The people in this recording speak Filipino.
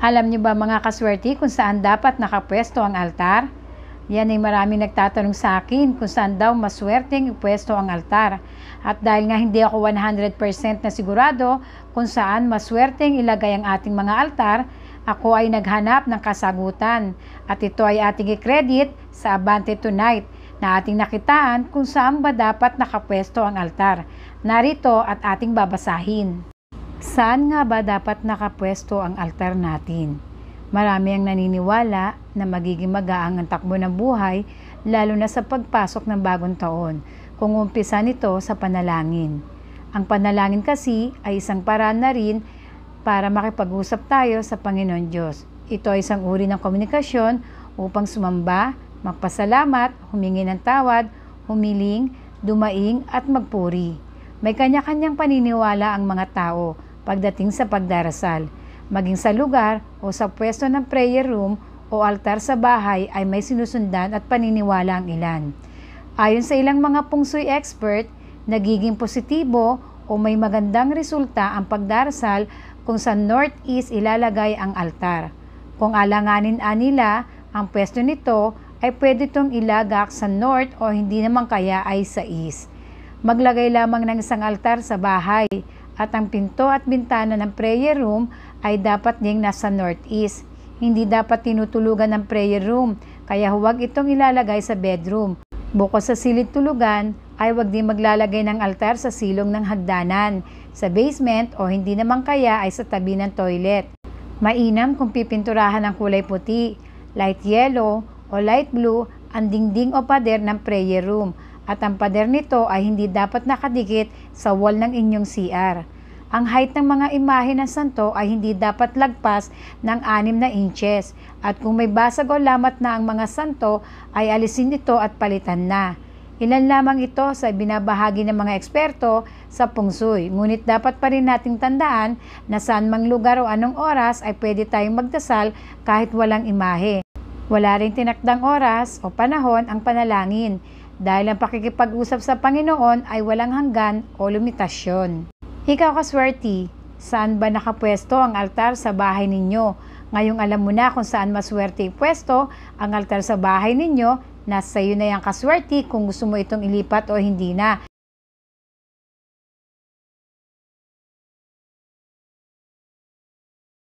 Alam niyo ba mga kaswerte kung saan dapat nakapwesto ang altar? Yan ay maraming nagtatanong sa akin kung saan daw maswerte ang pwesto ang altar. At dahil nga hindi ako 100% na sigurado kung saan maswerte ang ilagay ang ating mga altar, ako ay naghanap ng kasagutan at ito ay ating i-credit sa Abante Tonight na ating nakitaan kung saan ba dapat nakapwesto ang altar. Narito at ating babasahin. Saan nga ba dapat nakapwesto ang altar natin? Marami ang naniniwala na magiging magaang ang takbo ng buhay lalo na sa pagpasok ng bagong taon kung umpisa nito sa panalangin. Ang panalangin kasi ay isang paraan na rin para makipag-usap tayo sa Panginoon Diyos. Ito ay isang uri ng komunikasyon upang sumamba, magpasalamat, humingi ng tawad, humiling, dumaing at magpuri. May kanya-kanyang paniniwala ang mga tao pagdating sa pagdarasal. Maging sa lugar o sa pwesto ng prayer room o altar sa bahay ay may sinusundan at paniniwala ang ilan. Ayon sa ilang mga pungsoy expert, nagiging positibo o may magandang resulta ang pagdarasal kung sa northeast ilalagay ang altar. Kung alanganin anila ang pwesto nito, ay pwede itong ilagak sa north o hindi naman kaya ay sa east. Maglagay lamang ng isang altar sa bahay at ang pinto at bintana ng prayer room ay dapat ding nasa northeast. Hindi dapat tinutulugan ang prayer room, kaya huwag itong ilalagay sa bedroom. Bukod sa silid tulugan, ay huwag din maglalagay ng altar sa silong ng hagdanan, sa basement o hindi naman kaya ay sa tabi ng toilet. Mainam kung pipinturahan ng kulay puti, light yellow o light blue ang dingding o pader ng prayer room at ang pader nito ay hindi dapat nakadikit sa wall ng inyong CR. Ang height ng mga imahe ng santo ay hindi dapat lagpas ng 6 na inches at kung may basag o lamat na ang mga santo ay alisin ito at palitan na. Ilan lamang ito sa binabahagi ng mga eksperto sa pungsuy. Ngunit dapat pa rin nating tandaan na saan mang lugar o anong oras ay pwede tayong magdasal kahit walang imahe. Wala rin tinakdang oras o panahon ang panalangin dahil ang pakikipag-usap sa Panginoon ay walang hanggan o limitasyon. Ikaw kaswerte, saan ba nakapwesto ang altar sa bahay ninyo? Ngayong alam mo na kung saan maswerte pwesto ang altar sa bahay ninyo, nasa iyo na yung kaswerte kung gusto mo itong ilipat o hindi na.